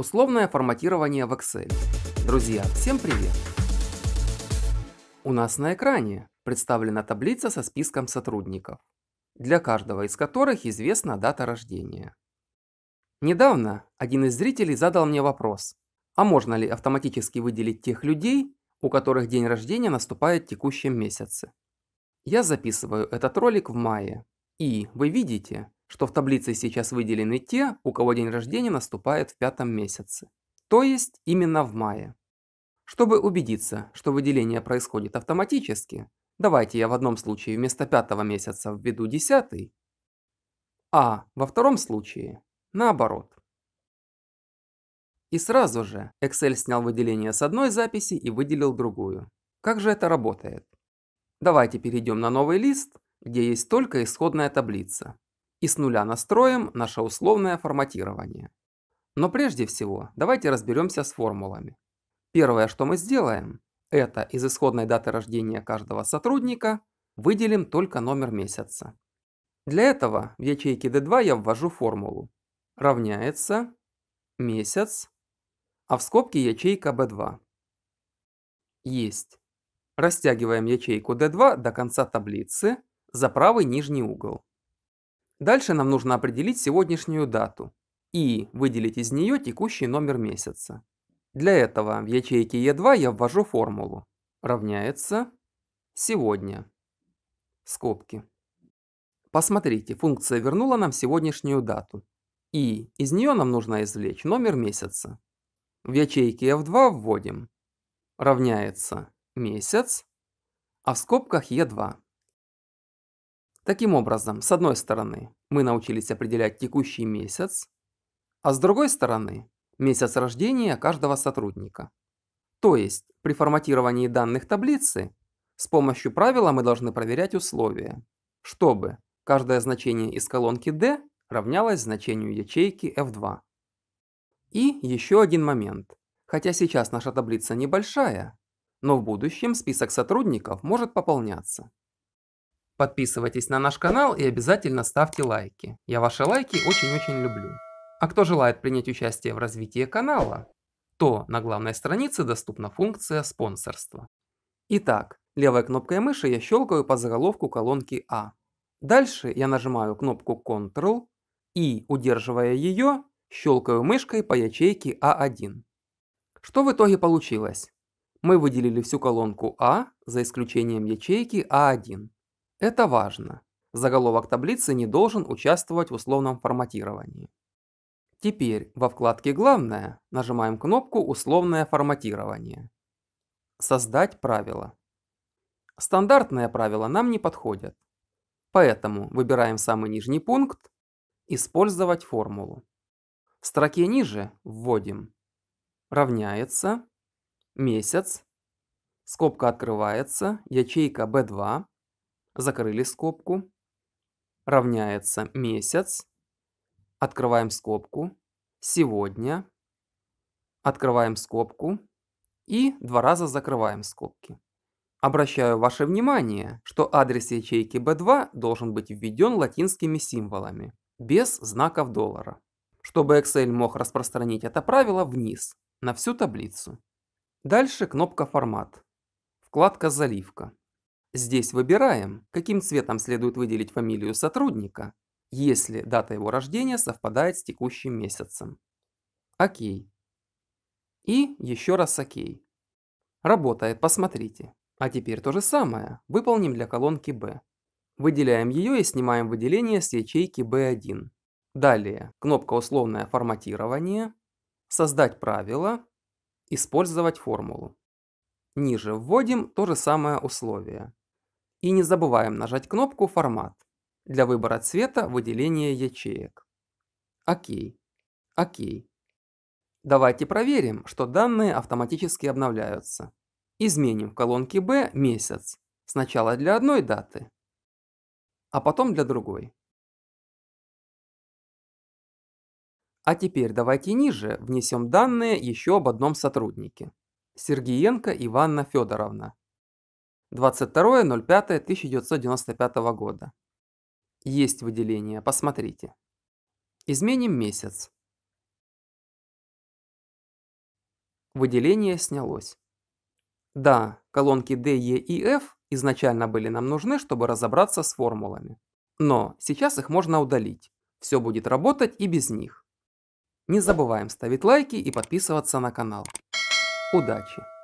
Условное форматирование в Excel. Друзья, всем привет! У нас на экране представлена таблица со списком сотрудников, для каждого из которых известна дата рождения. Недавно один из зрителей задал мне вопрос, а можно ли автоматически выделить тех людей, у которых день рождения наступает в текущем месяце. Я записываю этот ролик в мае, и вы видите, что в таблице сейчас выделены те, у кого день рождения наступает в пятом месяце, то есть именно в мае. Чтобы убедиться, что выделение происходит автоматически, давайте я в одном случае вместо пятого месяца введу десятый, а во втором случае наоборот. И сразу же Excel снял выделение с одной записи и выделил другую. Как же это работает? Давайте перейдем на новый лист, где есть только исходная таблица и с нуля настроим наше условное форматирование. Но прежде всего давайте разберемся с формулами. Первое, что мы сделаем, это из исходной даты рождения каждого сотрудника выделим только номер месяца. Для этого в ячейке D2 я ввожу формулу. Равняется месяц, а в скобке ячейка B2. Есть. Растягиваем ячейку D2 до конца таблицы за правый нижний угол. Дальше нам нужно определить сегодняшнюю дату и выделить из нее текущий номер месяца. Для этого в ячейке Е2 я ввожу формулу. Равняется сегодня. Скобки. Посмотрите, функция вернула нам сегодняшнюю дату. И из нее нам нужно извлечь номер месяца. В ячейке F2 вводим. Равняется месяц, а в скобках Е2. Таким образом, с одной стороны, мы научились определять текущий месяц, а с другой стороны, месяц рождения каждого сотрудника. То есть, при форматировании данных таблицы, с помощью правила мы должны проверять условия, чтобы каждое значение из колонки D равнялось значению ячейки F2. И еще один момент. Хотя сейчас наша таблица небольшая, но в будущем список сотрудников может пополняться. Подписывайтесь на наш канал и обязательно ставьте лайки. Я ваши лайки очень-очень люблю. А кто желает принять участие в развитии канала, то на главной странице доступна функция спонсорства. Итак, левой кнопкой мыши я щелкаю по заголовку колонки А. Дальше я нажимаю кнопку Ctrl и, удерживая ее, щелкаю мышкой по ячейке А1. Что в итоге получилось? Мы выделили всю колонку А за исключением ячейки А1. Это важно. Заголовок таблицы не должен участвовать в условном форматировании. Теперь во вкладке «Главное» нажимаем кнопку «Условное форматирование». «Создать правило. Стандартные правила нам не подходят. Поэтому выбираем самый нижний пункт «Использовать формулу». В строке ниже вводим равняется месяц, скобка открывается, ячейка B2, закрыли скобку, равняется месяц, открываем скобку, сегодня, открываем скобку и два раза закрываем скобки. Обращаю ваше внимание, что адрес ячейки B2 должен быть введен латинскими символами, без знаков доллара, чтобы Excel мог распространить это правило вниз, на всю таблицу. Дальше кнопка «Формат», вкладка «Заливка». Здесь выбираем, каким цветом следует выделить фамилию сотрудника, если дата его рождения совпадает с текущим месяцем. Окей. И еще раз окей. Работает, посмотрите. А теперь то же самое, выполним для колонки B. Выделяем ее и снимаем выделение с ячейки B1. Далее, кнопка «Условное форматирование», «Создать правило», «Использовать формулу». Ниже вводим то же самое условие. И не забываем нажать кнопку «Формат» для выбора цвета выделения ячеек. Окей. Окей. Давайте проверим, что данные автоматически обновляются. Изменим в колонке B месяц. Сначала для одной даты, а потом для другой. А теперь давайте ниже внесем данные еще об одном сотруднике. Сергиенко Иванна Федоровна, 22.05.1995 года. Есть выделение, посмотрите. Изменим месяц. Выделение снялось. Да, колонки D, E и F изначально были нам нужны, чтобы разобраться с формулами. Но сейчас их можно удалить. Все будет работать и без них. Не забываем ставить лайки и подписываться на канал. Удачи!